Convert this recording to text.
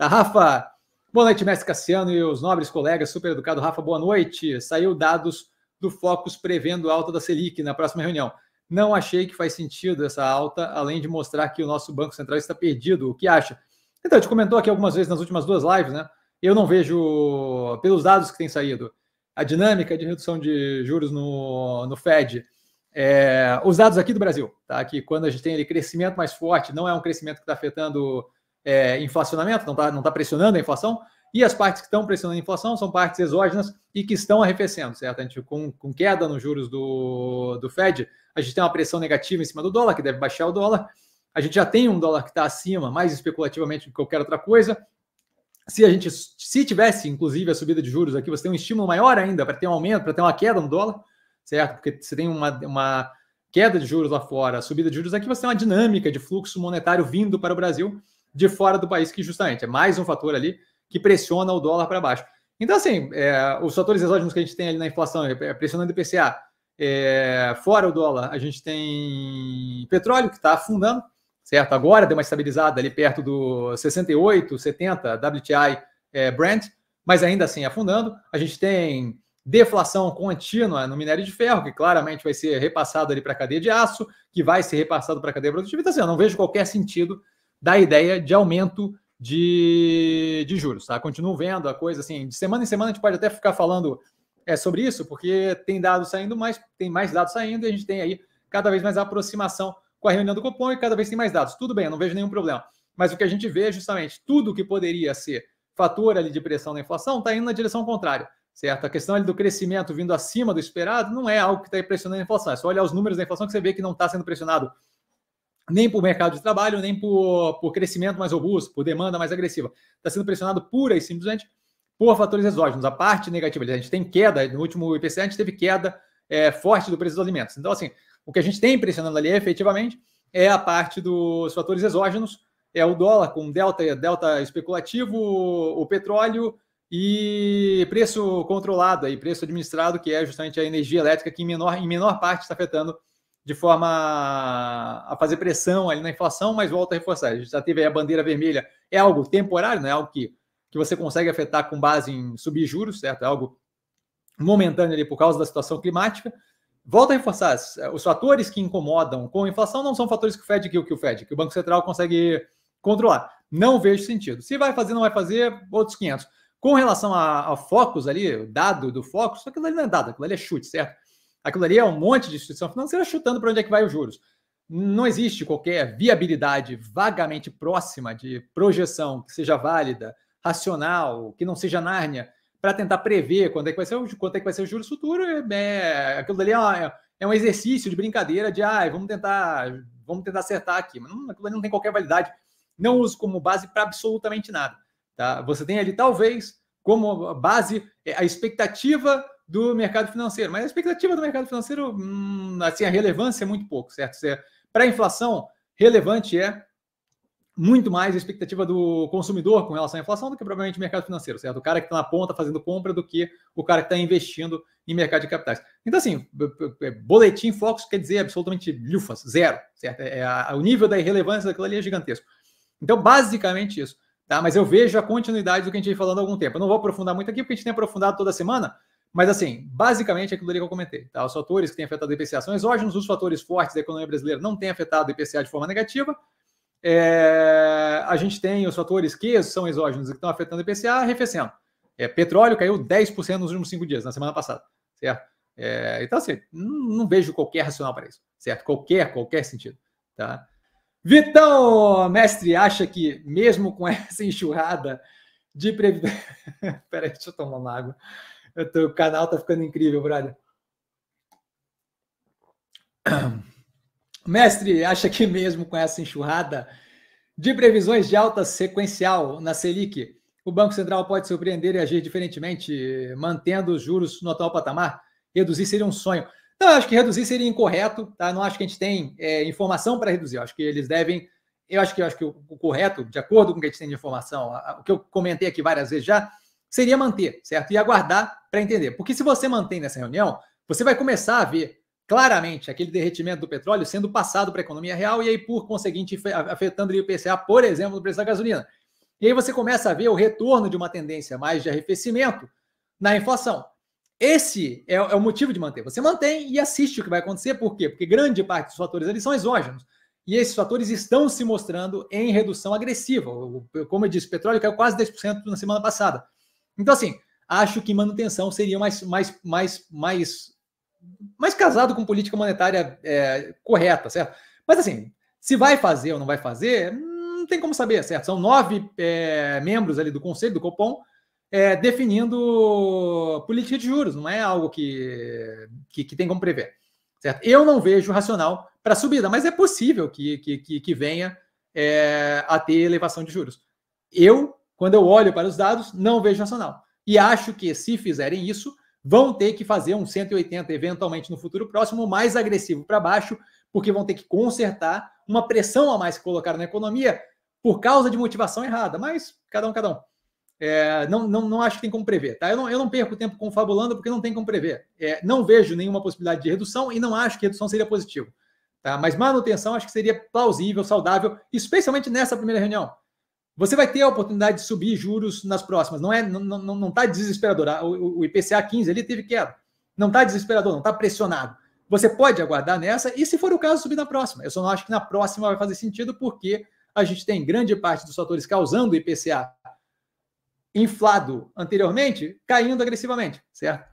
Tá, Rafa, boa noite, mestre Cassiano e os nobres colegas, super educado. Rafa, boa noite. Saiu dados do Focus prevendo alta da Selic na próxima reunião. Não achei que faz sentido essa alta, além de mostrar que o nosso Banco Central está perdido. O que acha? Então, a gente comentou aqui algumas vezes nas últimas duas lives, né? Eu não vejo, pelos dados que têm saído, a dinâmica de redução de juros no, no Fed. É, os dados aqui do Brasil, tá? Que quando a gente tem ele crescimento mais forte, não é um crescimento que está afetando é, inflacionamento, não está não tá pressionando a inflação, e as partes que estão pressionando a inflação são partes exógenas e que estão arrefecendo, certo? A gente, com, com queda nos juros do, do Fed, a gente tem uma pressão negativa em cima do dólar, que deve baixar o dólar. A gente já tem um dólar que está acima, mais especulativamente do que qualquer outra coisa. Se a gente se tivesse, inclusive, a subida de juros aqui, você tem um estímulo maior ainda para ter um aumento, para ter uma queda no dólar, certo? Porque você tem uma, uma queda de juros lá fora, subida de juros aqui, você tem uma dinâmica de fluxo monetário vindo para o Brasil de fora do país, que justamente é mais um fator ali que pressiona o dólar para baixo. Então, assim, é, os fatores exógenos que a gente tem ali na inflação, é, é pressionando o IPCA, é, fora o dólar, a gente tem petróleo, que está afundando, certo? Agora deu uma estabilizada ali perto do 68, 70 WTI é, Brent, mas ainda assim afundando. A gente tem deflação contínua no minério de ferro, que claramente vai ser repassado ali para a cadeia de aço, que vai ser repassado para a cadeia produtiva. Então, assim, eu não vejo qualquer sentido da ideia de aumento de, de juros. Tá? Continuo vendo a coisa assim, de semana em semana a gente pode até ficar falando é, sobre isso, porque tem dados saindo, mas tem mais dados saindo e a gente tem aí cada vez mais aproximação com a reunião do Copom e cada vez tem mais dados. Tudo bem, eu não vejo nenhum problema. Mas o que a gente vê é justamente tudo que poderia ser fator ali de pressão na inflação está indo na direção contrária, certo? A questão ali do crescimento vindo acima do esperado não é algo que está pressionando a inflação. É só olhar os números da inflação que você vê que não está sendo pressionado nem por mercado de trabalho, nem por, por crescimento mais robusto, por demanda mais agressiva. Está sendo pressionado pura e simplesmente por fatores exógenos. A parte negativa, a gente tem queda, no último IPCA a gente teve queda é, forte do preço dos alimentos. Então, assim, o que a gente tem pressionando ali efetivamente é a parte dos fatores exógenos, é o dólar com delta, delta especulativo, o petróleo e preço controlado, aí, preço administrado, que é justamente a energia elétrica que em menor, em menor parte está afetando de forma a fazer pressão ali na inflação, mas volta a reforçar. A gente já teve aí a bandeira vermelha, é algo temporário, não é algo que, que você consegue afetar com base em subir juros, certo? É algo momentâneo ali por causa da situação climática. Volta a reforçar, os fatores que incomodam com a inflação não são fatores que o Fed, que o, que o Fed, que o Banco Central consegue controlar. Não vejo sentido. Se vai fazer, não vai fazer, outros 500. Com relação a, a focos ali, dado do focus, aquilo ali não é dado, aquilo ali é chute, certo? Aquilo ali é um monte de instituição financeira chutando para onde é que vai os juros. Não existe qualquer viabilidade vagamente próxima de projeção que seja válida, racional, que não seja Nárnia, para tentar prever quando é que vai ser quanto é que vai ser o juros futuro. É, aquilo ali é, é um exercício de brincadeira de ah, vamos tentar, vamos tentar acertar aqui, mas aquilo ali não tem qualquer validade. Não uso como base para absolutamente nada. Tá? Você tem ali, talvez, como base é, a expectativa do mercado financeiro. Mas a expectativa do mercado financeiro, hum, assim, a relevância é muito pouco, certo? É Para a inflação, relevante é muito mais a expectativa do consumidor com relação à inflação do que provavelmente o mercado financeiro, certo? O cara que está na ponta fazendo compra do que o cara que está investindo em mercado de capitais. Então, assim, boletim Fox quer dizer absolutamente lufas, zero, certo? É, o nível da irrelevância daquilo ali é gigantesco. Então, basicamente isso. Tá? Mas eu vejo a continuidade do que a gente vem falando há algum tempo. Eu não vou aprofundar muito aqui, porque a gente tem aprofundado toda semana, mas assim, basicamente é aquilo ali que eu comentei. Tá? Os fatores que têm afetado o IPCA são exógenos, os fatores fortes da economia brasileira não têm afetado o IPCA de forma negativa. É... a gente tem os fatores que são exógenos e que estão afetando o IPCA arrefecendo. É, petróleo caiu 10% nos últimos cinco dias, na semana passada, certo? É... então, assim, não, não, vejo qualquer racional para isso, certo? Qualquer, qualquer sentido, tá? Vitão, mestre, acha que mesmo com essa enxurrada de previdência... Peraí, deixa eu tomar uma água o canal está ficando incrível, brother. Mestre, acha que mesmo com essa enxurrada de previsões de alta sequencial na Selic, o Banco Central pode surpreender e agir diferentemente, mantendo os juros no atual patamar? Reduzir seria um sonho. Não, eu acho que reduzir seria incorreto, tá? Não acho que a gente tem é, informação para reduzir. Eu acho que eles devem. Eu acho que eu acho que o, o correto, de acordo com o que a gente tem de informação, a, a, o que eu comentei aqui várias vezes já, seria manter, certo? E aguardar para entender. Porque se você mantém nessa reunião, você vai começar a ver claramente aquele derretimento do petróleo sendo passado para a economia real e aí, por conseguinte, afetando o IPCA, por exemplo, no preço da gasolina. E aí você começa a ver o retorno de uma tendência mais de arrefecimento na inflação. Esse é, é, o motivo de manter. Você mantém e assiste o que vai acontecer, por quê? Porque grande parte dos fatores ali são exógenos. E esses fatores estão se mostrando em redução agressiva. Como eu disse, o petróleo caiu quase 10% na semana passada. Então, assim, acho que manutenção seria mais, mais, mais, mais, mais casado com política monetária é, correta, certo? Mas, assim, se vai fazer ou não vai fazer, não tem como saber, certo? São nove é, membros ali do conselho do Copom é, definindo política de juros, não é algo que, que, que tem como prever, certo? Eu não vejo racional para subida, mas é possível que, que, que, que venha é, a ter elevação de juros. Eu quando eu olho para os dados, não vejo nacional. E acho que, se fizerem isso, vão ter que fazer um 180 eventualmente no futuro próximo, mais agressivo para baixo, porque vão ter que consertar uma pressão a mais que colocaram na economia por causa de motivação errada. Mas cada um, cada um. É, não, não, não acho que tem como prever. Tá? Eu, não, eu não perco tempo confabulando porque não tem como prever. É, não vejo nenhuma possibilidade de redução e não acho que redução seria positivo. Tá? Mas manutenção acho que seria plausível, saudável, especialmente nessa primeira reunião. Você vai ter a oportunidade de subir juros nas próximas. Não é, não, não, não tá desesperador. Ah, o, o IPCA 15 ali teve queda. Não está desesperador, não está pressionado. Você pode aguardar nessa e, se for o caso, subir na próxima. Eu só não acho que na próxima vai fazer sentido, porque a gente tem grande parte dos fatores causando o IPCA inflado anteriormente, caindo agressivamente, certo?